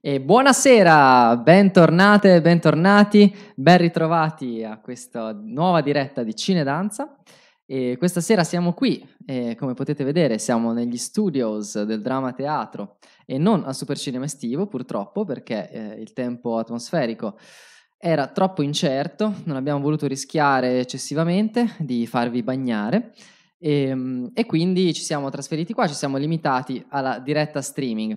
E buonasera, bentornate, bentornati, ben ritrovati a questa nuova diretta di Cinedanza. E questa sera siamo qui, e come potete vedere siamo negli studios del Drama Teatro e non al Supercinema Estivo purtroppo perché eh, il tempo atmosferico era troppo incerto, non abbiamo voluto rischiare eccessivamente di farvi bagnare e, ehm, e quindi ci siamo trasferiti qua, ci siamo limitati alla diretta streaming.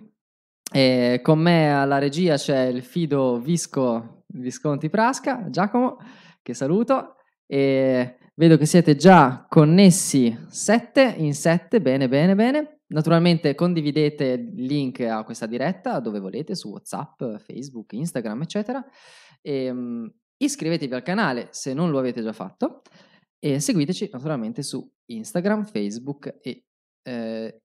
E con me alla regia c'è il fido Visco Visconti Prasca, Giacomo, che saluto. E vedo che siete già connessi 7 in 7, bene, bene, bene. Naturalmente condividete il link a questa diretta dove volete, su WhatsApp, Facebook, Instagram, eccetera. E, um, iscrivetevi al canale se non lo avete già fatto e seguiteci naturalmente su Instagram, Facebook e eh,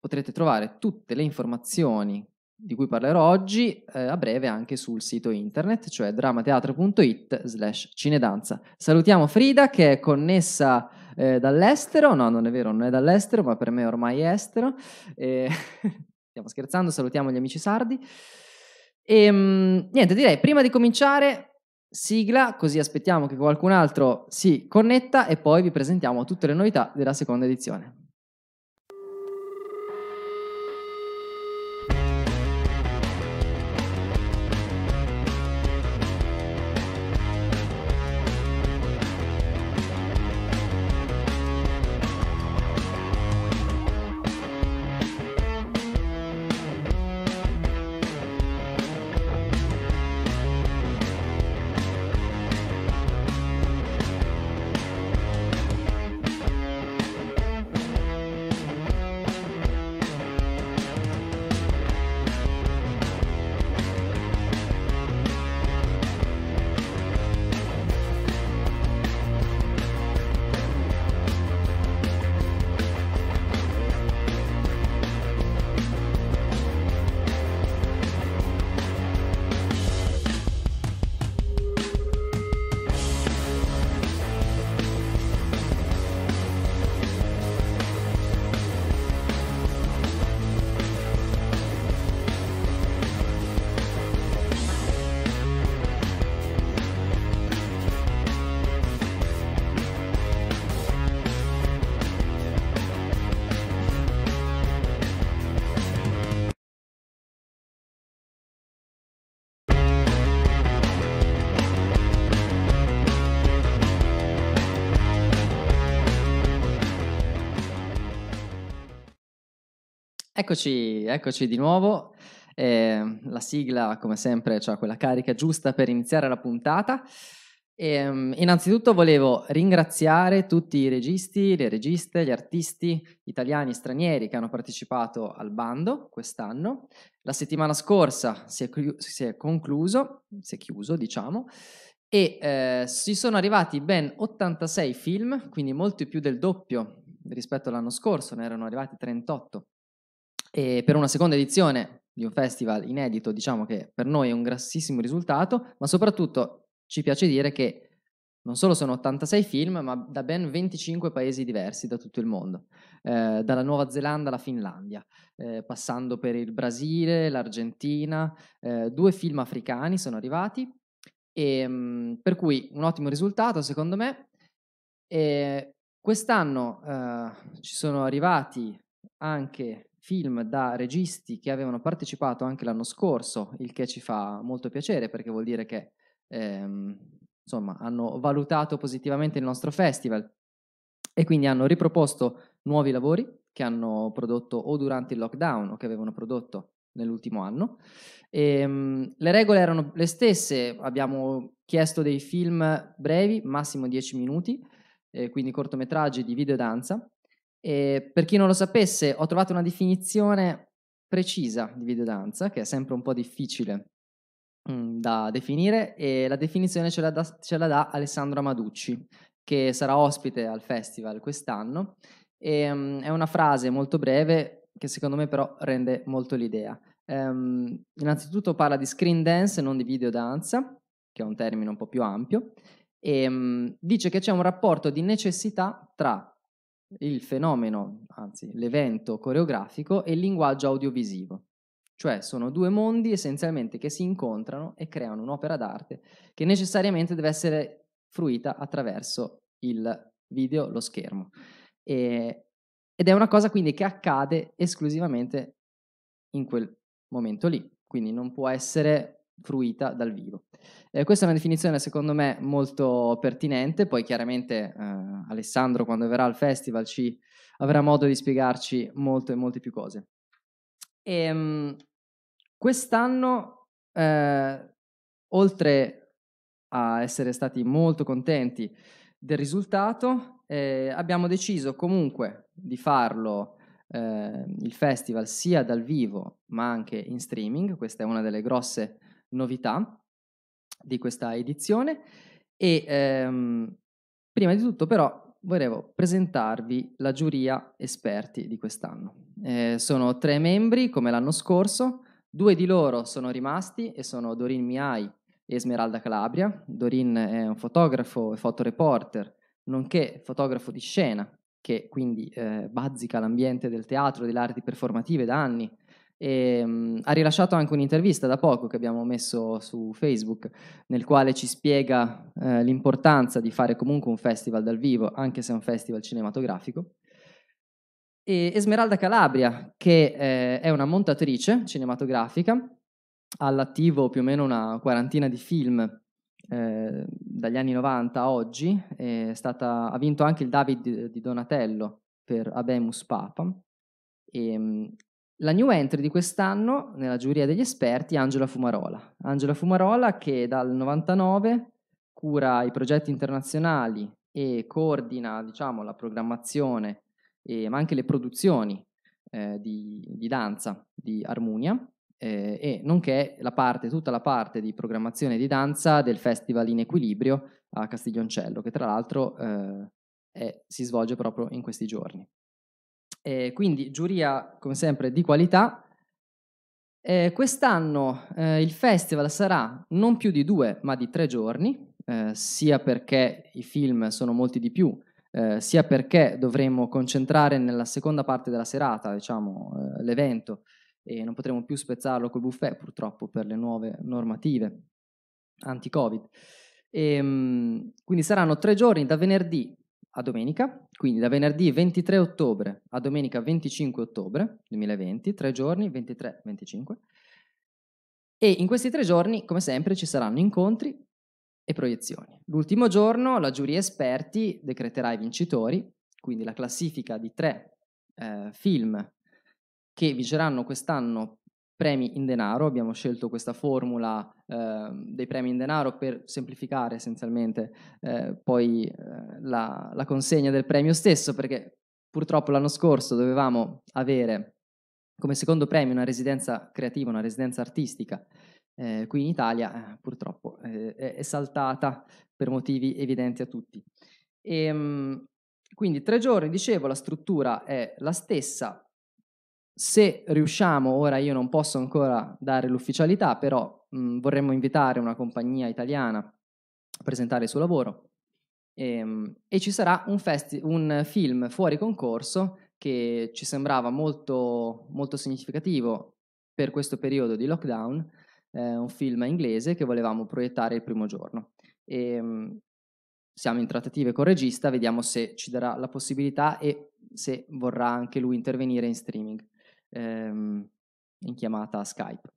potrete trovare tutte le informazioni di cui parlerò oggi eh, a breve anche sul sito internet, cioè dramateatro.it slash cinedanza. Salutiamo Frida che è connessa eh, dall'estero, no non è vero, non è dall'estero, ma per me ormai è estero. Eh, stiamo scherzando, salutiamo gli amici sardi. E ehm, mh, niente, direi prima di cominciare sigla, così aspettiamo che qualcun altro si connetta e poi vi presentiamo tutte le novità della seconda edizione. Eccoci, eccoci di nuovo. Eh, la sigla, come sempre, ha cioè quella carica giusta per iniziare la puntata. E, ehm, innanzitutto volevo ringraziare tutti i registi, le registe, gli artisti italiani e stranieri che hanno partecipato al bando quest'anno. La settimana scorsa si è, si è concluso, si è chiuso, diciamo, e eh, si sono arrivati ben 86 film, quindi molto più del doppio rispetto all'anno scorso, ne erano arrivati 38 e per una seconda edizione di un festival inedito, diciamo che per noi è un grassissimo risultato, ma soprattutto ci piace dire che non solo sono 86 film, ma da ben 25 paesi diversi da tutto il mondo, eh, dalla Nuova Zelanda alla Finlandia, eh, passando per il Brasile, l'Argentina, eh, due film africani sono arrivati, e, ehm, mh, per cui un ottimo risultato secondo me. E quest'anno eh, ci sono arrivati anche film da registi che avevano partecipato anche l'anno scorso, il che ci fa molto piacere perché vuol dire che ehm, insomma, hanno valutato positivamente il nostro festival e quindi hanno riproposto nuovi lavori che hanno prodotto o durante il lockdown o che avevano prodotto nell'ultimo anno. E, um, le regole erano le stesse, abbiamo chiesto dei film brevi, massimo 10 minuti, eh, quindi cortometraggi di video danza, e ehm, per chi non lo sapesse, ho trovato una definizione precisa di videodanza, che è sempre un po' difficile mhmm, da definire, e la definizione ce la, da, ce la dà Alessandro Amaducci, che sarà ospite al festival quest'anno. E, um, è una frase molto breve che secondo me però rende molto l'idea. Um, innanzitutto parla di screen dance e non di videodanza, che è un termine un po' più ampio, e um, dice che c'è un rapporto di necessità tra il fenomeno, anzi l'evento coreografico e il linguaggio audiovisivo. Cioè sono due mondi essenzialmente che si incontrano e creano un'opera d'arte che necessariamente deve essere fruita attraverso il video, lo schermo. E, ed è una cosa quindi che accade esclusivamente in quel momento lì. Quindi non può essere fruita dal vivo. Eh, questa è una definizione secondo me molto pertinente, poi chiaramente eh, Alessandro quando verrà al festival ci avrà modo di spiegarci molte, molte più cose. E, um, quest'anno, eh, oltre a essere stati molto contenti del risultato, eh, abbiamo deciso comunque di farlo eh, il festival sia dal vivo ma anche in streaming, questa è una delle grosse novità di questa edizione e ehm, prima di tutto però volevo presentarvi la giuria esperti di quest'anno. Eh, sono tre membri come l'anno scorso, due di loro sono rimasti e sono Dorin Miai e Esmeralda Calabria. Dorin è un fotografo e fotoreporter, nonché fotografo di scena, che quindi eh, bazzica l'ambiente del teatro e delle arti performative da anni e, um, ha rilasciato anche un'intervista da poco che abbiamo messo su Facebook, nel quale ci spiega eh, l'importanza di fare comunque un festival dal vivo, anche se è un festival cinematografico. E Esmeralda Calabria, che eh, è una montatrice cinematografica, ha all'attivo più o meno una quarantina di film eh, dagli anni 90 a oggi, stata, ha vinto anche il David di Donatello per Abemus Papam. E, ehm, la new entry di quest'anno nella giuria degli esperti è Angela Fumarola. Angela Fumarola che dal 99 cura i progetti internazionali e coordina diciamo, la programmazione e, ma anche le produzioni eh, di, di, danza di Armunia eh, e nonché la parte, tutta la parte di programmazione di danza del Festival in Equilibrio a Castiglioncello che tra l'altro eh, è, si svolge proprio in questi giorni. Eh, quindi giuria, come sempre, di qualità. Eh, quest'anno eh, il festival sarà non più di due, ma di tre giorni, eh, sia perché i film sono molti di più, eh, sia perché dovremo concentrare nella seconda parte della serata, diciamo, eh, l'evento e non potremo più spezzarlo col buffet, purtroppo, per le nuove normative anti-Covid. E, ehm, quindi saranno tre giorni da venerdì a domenica, quindi da venerdì 23 ottobre a domenica 25 ottobre 2020, tre giorni, 23-25. E in questi tre giorni, come sempre, ci saranno incontri e proiezioni. L'ultimo giorno la giuria esperti decreterà i vincitori, quindi la classifica di tre eh, film che vinceranno quest'anno premi in denaro, abbiamo scelto questa formula eh, dei premi in denaro per semplificare essenzialmente eh, poi eh, la, la, consegna del premio stesso, perché purtroppo l'anno scorso dovevamo avere come secondo premio una residenza creativa, una residenza artistica eh, qui in Italia, eh, purtroppo eh, è saltata per motivi evidenti a tutti. E, ehm, mh, quindi tre giorni, dicevo, la struttura è la stessa, se riusciamo, ora io non posso ancora dare l'ufficialità, però mh, mm, vorremmo invitare una compagnia italiana a presentare il suo lavoro e, ehm, e ci sarà un, festi- un, film fuori concorso che ci sembrava molto, molto significativo per questo periodo di lockdown, eh, un film inglese che volevamo proiettare il primo giorno. E, ehm, siamo in trattative con il regista, vediamo se ci darà la possibilità e se vorrà anche lui intervenire in streaming ehm, in chiamata Skype.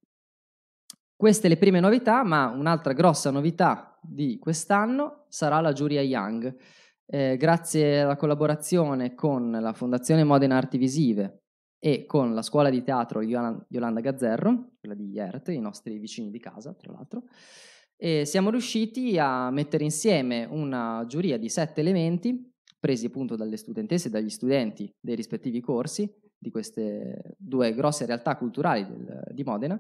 Queste le prime novità, ma un'altra grossa novità di quest'anno sarà la giuria Young. Eh, grazie alla collaborazione con la Fondazione Modena Arti Visive e con la scuola di teatro Yolanda Gazzerro, quella di IERT, i nostri vicini di casa, tra l'altro, e siamo riusciti a mettere insieme una giuria di sette elementi, presi appunto dalle studentesse e dagli studenti dei rispettivi corsi, di queste due grosse realtà culturali del, di Modena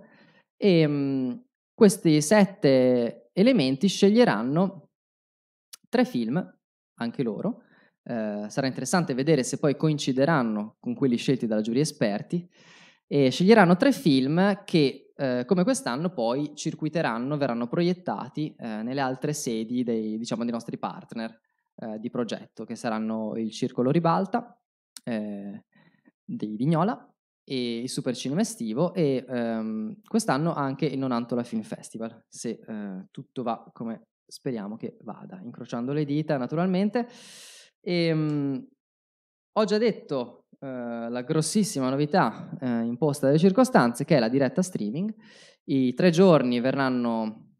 e ehm, mh, questi sette elementi sceglieranno tre film, anche loro. Eh, sarà interessante vedere se poi coincideranno con quelli scelti dalla giuria esperti e sceglieranno tre film che eh, come quest'anno poi circuiteranno, verranno proiettati eh, nelle altre sedi dei, diciamo, dei nostri partner eh, di progetto che saranno il Circolo Ribalta, eh, di Vignola e il Super Cinema Estivo e ehm, quest'anno anche il Nonantola Film Festival, se eh, tutto va come speriamo che vada, incrociando le dita naturalmente. E, ehm, mh, ho già detto eh, la grossissima novità eh, imposta dalle circostanze che è la diretta streaming. I tre giorni verranno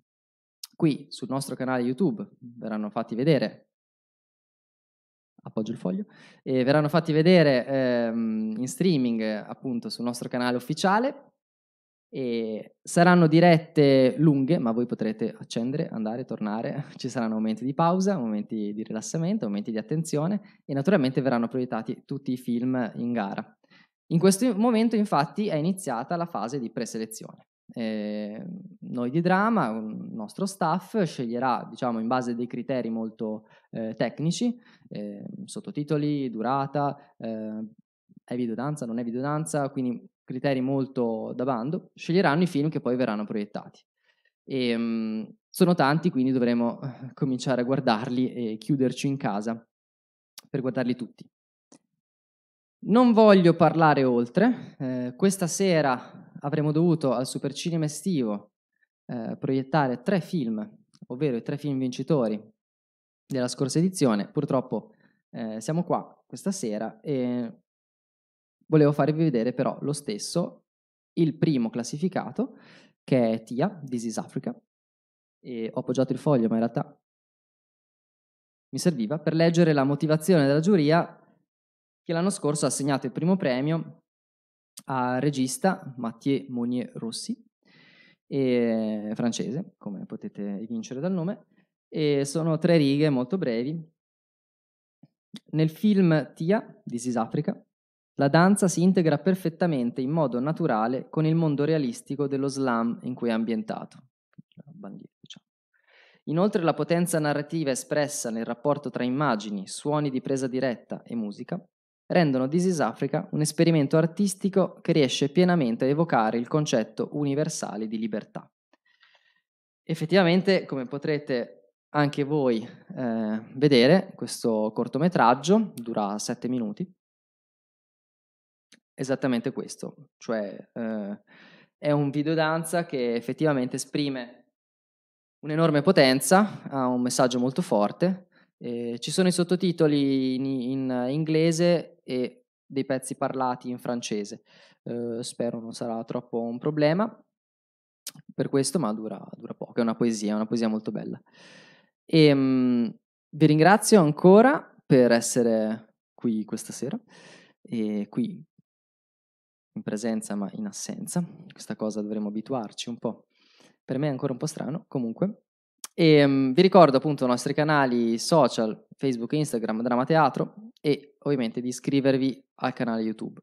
qui sul nostro canale YouTube, verranno fatti vedere appoggio il foglio, e verranno fatti vedere ehm, in streaming appunto sul nostro canale ufficiale. E saranno dirette lunghe, ma voi potrete accendere, andare, tornare, ci saranno momenti di pausa, momenti di rilassamento, momenti di attenzione e naturalmente verranno proiettati tutti i film in gara. In questo momento infatti è iniziata la fase di preselezione. Eh, noi di Drama, il nostro staff, sceglierà diciamo, in base a dei criteri molto eh, tecnici, eh, sottotitoli, durata, ehm, è videodanza, non è videodanza, quindi criteri molto da bando, sceglieranno i film che poi verranno proiettati. E, ehm, mh, sono tanti, quindi dovremo eh, cominciare a guardarli e chiuderci in casa per guardarli tutti. Non voglio parlare oltre, eh, questa sera avremmo dovuto al Supercinema estivo eh, proiettare tre film, ovvero i tre film vincitori della scorsa edizione, purtroppo eh, siamo qua questa sera e volevo farvi vedere però lo stesso il primo classificato che è TIA, This is Africa, e ho appoggiato il foglio ma in realtà mi serviva per leggere la motivazione della giuria che l'anno scorso ha assegnato il primo premio al regista Mathieu Monnier Rossi, e, eh, francese, come potete vincere dal nome, e sono tre righe molto brevi. Nel film Tia, This is Africa, la danza si integra perfettamente in modo naturale con il mondo realistico dello slam in cui è ambientato. Diciamo. Inoltre la potenza narrativa espressa nel rapporto tra immagini, suoni di presa diretta e musica rendono This is Africa un esperimento artistico che riesce pienamente a evocare il concetto universale di libertà. Effettivamente, come potrete anche voi eh, vedere, questo cortometraggio dura 7 minuti, esattamente questo, cioè eh, è un videodanza che effettivamente esprime un'enorme potenza, ha un messaggio molto forte, eh, ci sono i sottotitoli in, in, inglese e dei pezzi parlati in francese. Eh, spero non sarà troppo un problema per questo, ma dura, dura poco. È una poesia, una poesia molto bella. E, ehm, mh, vi ringrazio ancora per essere qui questa sera e qui in presenza ma in assenza. Questa cosa dovremmo abituarci un po'. Per me è ancora un po' strano, comunque. E, ehm, mh, vi ricordo appunto i nostri canali social, Facebook e Instagram, Drama Teatro, e ovviamente di iscrivervi al canale YouTube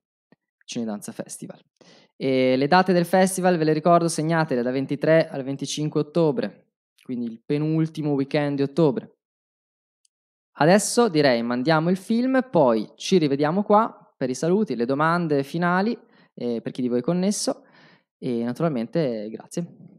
Cinedanza Festival. E le date del festival, ve le ricordo, segnatele da 23 al 25 ottobre, quindi il penultimo weekend di ottobre. Adesso direi mandiamo il film, poi ci rivediamo qua per i saluti, le domande finali eh, per chi di voi è connesso e naturalmente grazie.